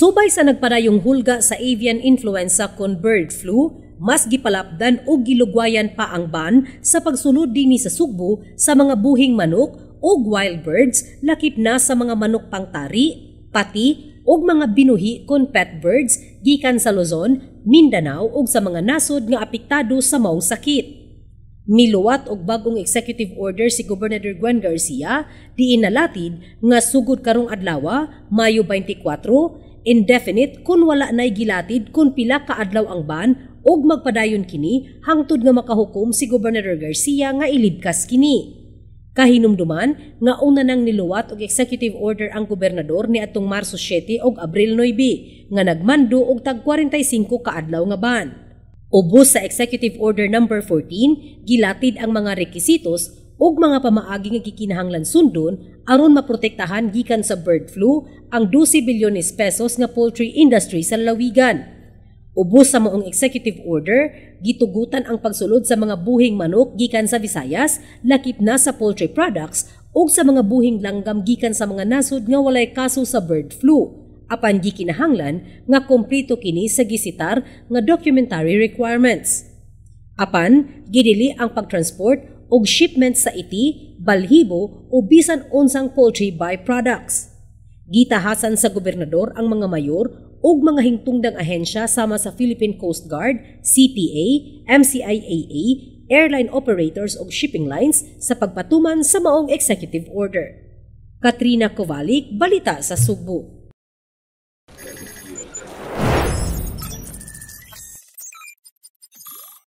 Subay sa nagpadayong hulga sa avian influenza kon bird flu, mas gipalapdan o gilugwayan pa ang ban sa pagsulod dinhi sa sugbo sa mga buhing manok o wild birds lakip na sa mga manok pangtari, pati o mga binuhi kon pet birds gikan sa Luzon, Mindanao ug sa mga nasod nga apektado sa maong sakit. Miluwat og bagong executive order si Gobernador Gwen Garcia di inalatid nga sugod karong adlaw, Mayo 24, indefinite kun wala nay gilatid kun pila ka adlaw ang ban og magpadayon kini hangtod nga makahukom si Gobernador Garcia nga ilidkas kini. Kahinumduman nga una nang niluwat og executive order ang gobernador ni atong Marso 7 og Abril 9 nga nagmando og tag 45 ka adlaw nga ban. Ubos sa Executive Order number no. 14 gilatid ang mga rekisitos ug mga pamaagi nga gikinahanglan sundon aron maprotektahan gikan sa bird flu ang 12 bilyon pesos nga poultry industry sa lawigan. Ubos sa maong executive order, gitugutan ang pagsulod sa mga buhing manok gikan sa Visayas, lakip na sa poultry products ug sa mga buhing langgam gikan sa mga nasod nga walay kaso sa bird flu apan gikinahanglan nga kompleto kini sa gisitar nga documentary requirements. Apan, gidili ang pagtransport og shipment sa iti, balhibo o bisan unsang poultry byproducts. Gitahasan sa gobernador ang mga mayor ug mga hingtungdang ahensya sama sa Philippine Coast Guard, CPA, MCIAA, airline operators ug shipping lines sa pagpatuman sa maong executive order. Katrina Kovalik, Balita sa Subo.